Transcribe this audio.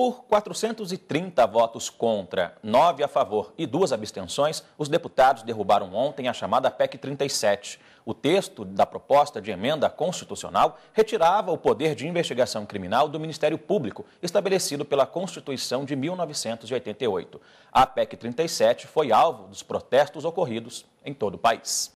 Por 430 votos contra, 9 a favor e duas abstenções, os deputados derrubaram ontem a chamada PEC 37. O texto da proposta de emenda constitucional retirava o poder de investigação criminal do Ministério Público, estabelecido pela Constituição de 1988. A PEC 37 foi alvo dos protestos ocorridos em todo o país.